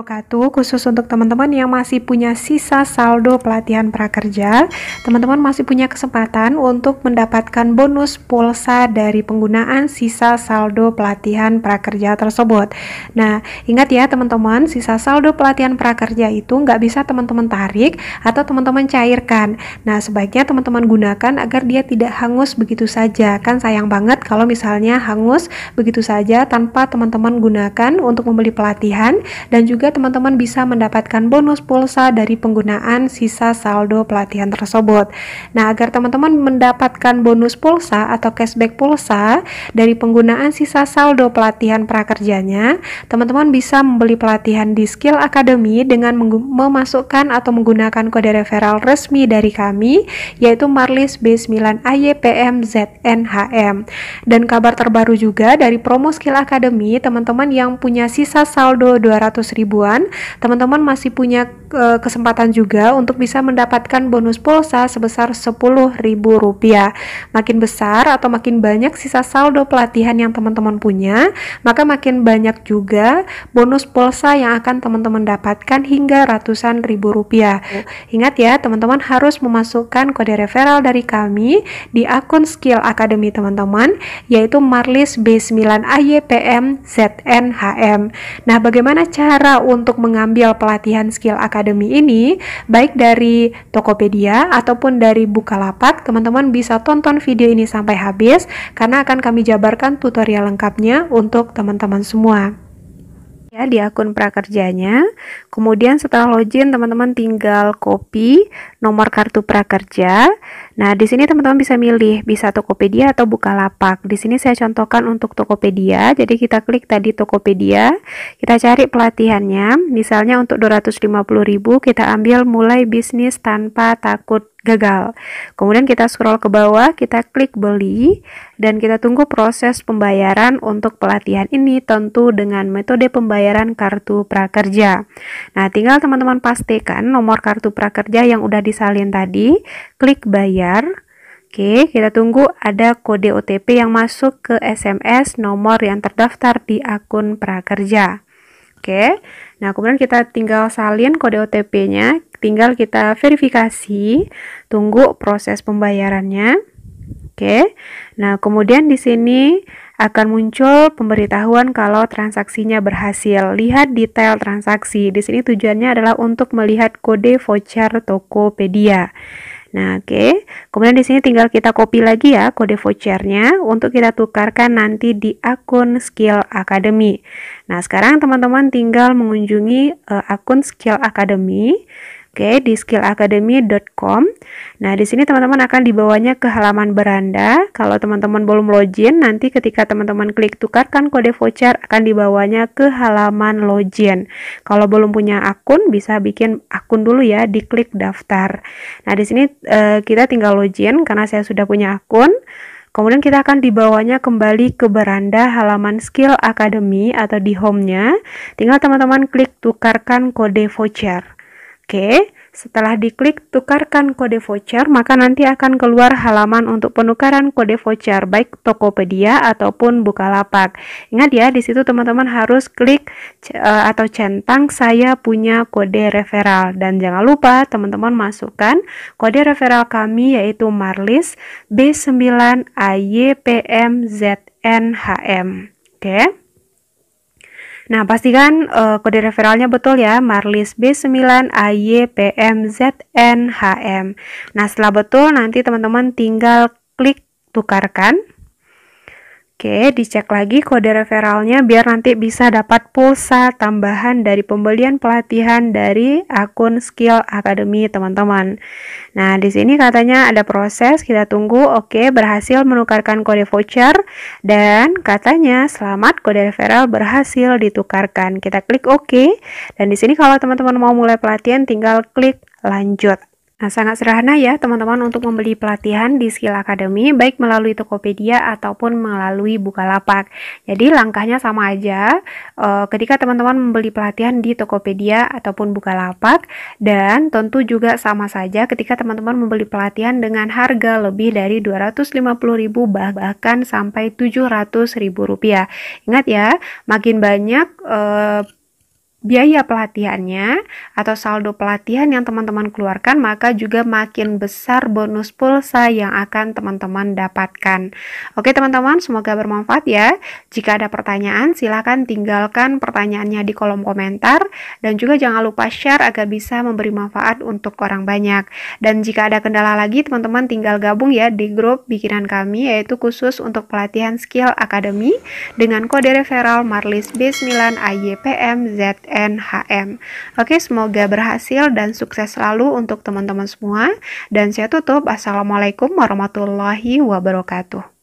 wabarakatuh. Khusus untuk teman-teman yang masih punya sisa saldo pelatihan prakerja, teman-teman masih punya kesempatan untuk mendapatkan bonus pulsa dari penggunaan sisa saldo pelatihan prakerja tersebut. Nah, ingat ya teman-teman, sisa saldo pelatihan prakerja itu nggak bisa teman-teman tarik atau teman-teman cairkan. Nah, sebaiknya teman-teman gunakan agar dia tidak hangus begitu saja. Kan sayang banget kalau misalnya hangus begitu saja tanpa teman-teman gunakan untuk membeli pelatihan dan juga teman-teman bisa mendapatkan bonus pulsa dari penggunaan sisa saldo pelatihan tersebut. Nah, agar teman-teman mendapatkan bonus pulsa atau cashback pulsa dari penggunaan sisa saldo pelatihan prakerjanya, teman-teman bisa membeli pelatihan di Skill Academy dengan memasukkan atau menggunakan kode referral resmi dari kami, yaitu Marlis B9AYPMZNHM. Dan kabar terbaru juga dari promo Skill Academy, teman-teman yang punya sisa saldo 200 ribu tujuan, teman-teman masih punya kesempatan juga untuk bisa mendapatkan bonus pulsa sebesar Rp10.000. Makin besar atau makin banyak sisa saldo pelatihan yang teman-teman punya, maka makin banyak juga bonus pulsa yang akan teman-teman dapatkan hingga ratusan ribu rupiah. Ingat ya, teman-teman harus memasukkan kode referral dari kami di akun Skill Academy teman-teman, yaitu Marlis B9AYPM ZNHM. Nah, bagaimana cara untuk mengambil pelatihan Skill Academy Academy ini, baik dari Tokopedia ataupun dari Bukalapak, teman-teman bisa tonton video ini sampai habis karena akan kami jabarkan tutorial lengkapnya untuk teman-teman semua. Ya, di akun prakerjanya. Kemudian setelah login teman-teman tinggal copy nomor kartu prakerja. Nah, di sini teman-teman bisa milih bisa Tokopedia atau Bukalapak. Di sini saya contohkan untuk Tokopedia. Jadi kita klik tadi Tokopedia, kita cari pelatihannya. Misalnya untuk 250.000 kita ambil mulai bisnis tanpa takut gagal. Kemudian kita scroll ke bawah, kita klik beli dan kita tunggu proses pembayaran untuk pelatihan ini tentu dengan metode pembayaran kartu prakerja. Nah, tinggal teman-teman pastikan nomor kartu prakerja yang udah disalin tadi, klik bayar. Oke, kita tunggu ada kode OTP yang masuk ke SMS nomor yang terdaftar di akun prakerja. Oke. Nah, kemudian kita tinggal salin kode OTP-nya, tinggal kita verifikasi, tunggu proses pembayarannya. Oke. Nah, kemudian di sini akan muncul pemberitahuan kalau transaksinya berhasil. Lihat detail transaksi. Di sini tujuannya adalah untuk melihat kode voucher Tokopedia. Nah, oke. Okay. Kemudian di sini tinggal kita copy lagi ya kode vouchernya untuk kita tukarkan nanti di akun Skill Academy. Nah, sekarang teman-teman tinggal mengunjungi uh, akun Skill Academy. Oke, di skillacademy.com. Nah, di sini teman-teman akan dibawanya ke halaman beranda. Kalau teman-teman belum login, nanti ketika teman-teman klik tukarkan kode voucher akan dibawanya ke halaman login. Kalau belum punya akun, bisa bikin akun dulu ya, di klik daftar. Nah, di sini eh, kita tinggal login karena saya sudah punya akun. Kemudian kita akan dibawanya kembali ke beranda halaman Skill Academy atau di home-nya. Tinggal teman-teman klik tukarkan kode voucher. Oke, setelah diklik tukarkan kode voucher, maka nanti akan keluar halaman untuk penukaran kode voucher baik Tokopedia ataupun Bukalapak. Ingat ya, di situ teman-teman harus klik e, atau centang saya punya kode referral dan jangan lupa teman-teman masukkan kode referral kami yaitu Marlis B9AYPMZNHM. Oke. Okay. Nah, pastikan uh, kode referralnya betul ya, Marlis B9 AYPMZNHM. Nah, setelah betul nanti teman-teman tinggal klik tukarkan. Oke, dicek lagi kode referralnya biar nanti bisa dapat pulsa tambahan dari pembelian pelatihan dari akun Skill Academy, teman-teman. Nah, di sini katanya ada proses, kita tunggu. Oke, berhasil menukarkan kode voucher dan katanya selamat kode referral berhasil ditukarkan. Kita klik OK. Dan di sini kalau teman-teman mau mulai pelatihan tinggal klik lanjut Nah, sangat sederhana ya teman-teman untuk membeli pelatihan di Skill Academy baik melalui Tokopedia ataupun melalui Bukalapak. Jadi langkahnya sama aja e, ketika teman-teman membeli pelatihan di Tokopedia ataupun Bukalapak dan tentu juga sama saja ketika teman-teman membeli pelatihan dengan harga lebih dari 250.000 bahkan sampai 700.000 rupiah. Ingat ya, makin banyak e, biaya pelatihannya atau saldo pelatihan yang teman-teman keluarkan, maka juga makin besar bonus pulsa yang akan teman-teman dapatkan. Oke teman-teman, semoga bermanfaat ya. Jika ada pertanyaan, silahkan tinggalkan pertanyaannya di kolom komentar. Dan juga jangan lupa share agar bisa memberi manfaat untuk orang banyak. Dan jika ada kendala lagi, teman-teman tinggal gabung ya di grup bikinan kami, yaitu khusus untuk pelatihan skill academy dengan kode referral Marlis B9 AYPMZ NHM. Oke, semoga berhasil dan sukses selalu untuk teman-teman semua. Dan saya tutup. Assalamualaikum warahmatullahi wabarakatuh.